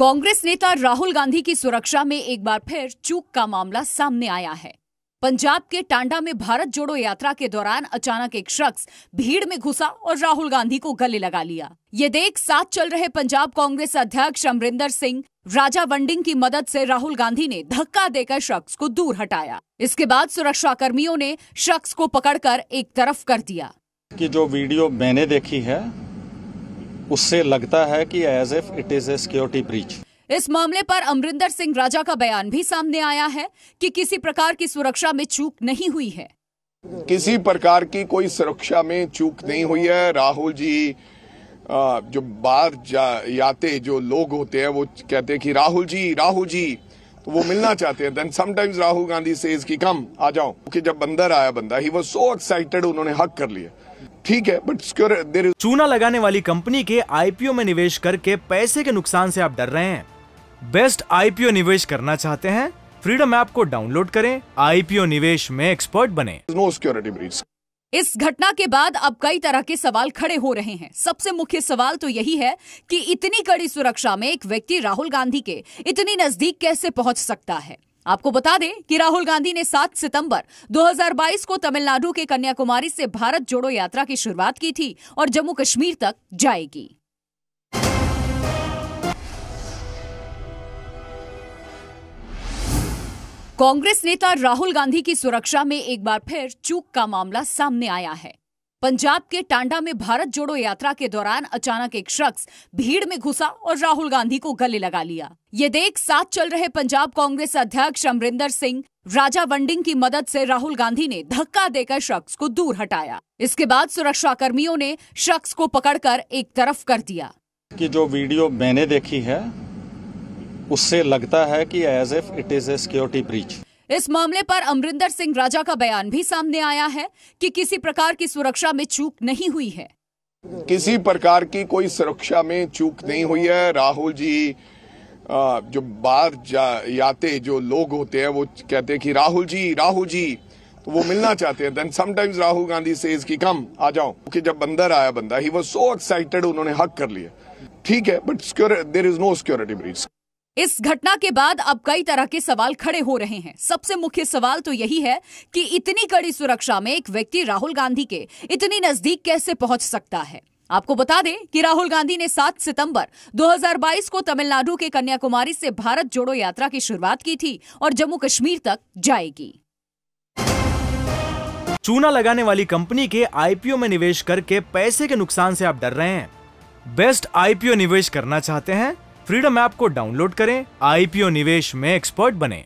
कांग्रेस नेता राहुल गांधी की सुरक्षा में एक बार फिर चूक का मामला सामने आया है पंजाब के टांडा में भारत जोड़ो यात्रा के दौरान अचानक एक शख्स भीड़ में घुसा और राहुल गांधी को गले लगा लिया ये देख साथ चल रहे पंजाब कांग्रेस अध्यक्ष अमरिंदर सिंह राजा वंडिंग की मदद से राहुल गांधी ने धक्का देकर शख्स को दूर हटाया इसके बाद सुरक्षा कर्मियों ने शख्स को पकड़कर एक तरफ कर दिया की जो वीडियो मैंने देखी है उससे लगता है कि as if it is a security breach इस मामले पर अमरिंदर सिंह राजा का बयान भी सामने आया है कि किसी प्रकार की सुरक्षा में चूक नहीं हुई है किसी प्रकार की कोई सुरक्षा में चूक नहीं हुई है राहुल जी जो बाहर जाते जो लोग होते हैं वो कहते हैं कि राहुल जी राहुल जी तो वो मिलना चाहते हैं देन समटाइम्स राहुल गांधी से इसकी कम आ जाओ कि जब बंदर आया बंदा ही वो सो एक्साइटेड उन्होंने हक कर लिया ठीक है बट देर चूना लगाने वाली कंपनी के आईपीओ में निवेश करके पैसे के नुकसान से आप डर रहे हैं बेस्ट आईपीओ निवेश करना चाहते हैं फ्रीडम ऐप को डाउनलोड करें आईपीओ निवेश में एक्सपर्ट बने नो सिक्योरिटी ब्रीच इस घटना के बाद अब कई तरह के सवाल खड़े हो रहे हैं सबसे मुख्य सवाल तो यही है कि इतनी कड़ी सुरक्षा में एक व्यक्ति राहुल गांधी के इतनी नजदीक कैसे पहुंच सकता है आपको बता दें कि राहुल गांधी ने 7 सितंबर 2022 को तमिलनाडु के कन्याकुमारी से भारत जोड़ो यात्रा की शुरुआत की थी और जम्मू कश्मीर तक जाएगी कांग्रेस नेता राहुल गांधी की सुरक्षा में एक बार फिर चूक का मामला सामने आया है पंजाब के टांडा में भारत जोड़ो यात्रा के दौरान अचानक एक शख्स भीड़ में घुसा और राहुल गांधी को गले लगा लिया ये देख साथ चल रहे पंजाब कांग्रेस अध्यक्ष अमरिंदर सिंह राजा वंडिंग की मदद से राहुल गांधी ने धक्का देकर शख्स को दूर हटाया इसके बाद सुरक्षा कर्मियों ने शख्स को पकड़कर एक तरफ कर दिया की जो वीडियो मैंने देखी है उससे लगता है की as if it is a security breach इस मामले पर अमरिंदर सिंह राजा का बयान भी सामने आया है कि किसी प्रकार की सुरक्षा में चूक नहीं हुई है किसी प्रकार की कोई सुरक्षा में चूक नहीं हुई है राहुल जी जो बाहर जाते जो लोग होते हैं वो कहते हैं कि राहुल जी राहुल जी तो वो मिलना चाहते हैं देन समटाइम्स राहुल गांधी से इसकी कम आ जाओ क्योंकि जब बंदर आया बंदा ही वो सो एक्साइटेड उन्होंने हक कर लिया ठीक है but there is no security breach इस घटना के बाद अब कई तरह के सवाल खड़े हो रहे हैं सबसे मुख्य सवाल तो यही है कि इतनी कड़ी सुरक्षा में एक व्यक्ति राहुल गांधी के इतनी नजदीक कैसे पहुंच सकता है आपको बता दें कि राहुल गांधी ने 7 सितंबर 2022 को तमिलनाडु के कन्याकुमारी से भारत जोड़ो यात्रा की शुरुआत की थी और जम्मू कश्मीर तक जाएगी चूना लगाने वाली कंपनी के आईपीओ में निवेश करके पैसे के नुकसान से आप डर रहे हैं बेस्ट आईपीओ निवेश करना चाहते हैं फ्रीडम ऐप को डाउनलोड करें आईपीओ निवेश में एक्सपर्ट बने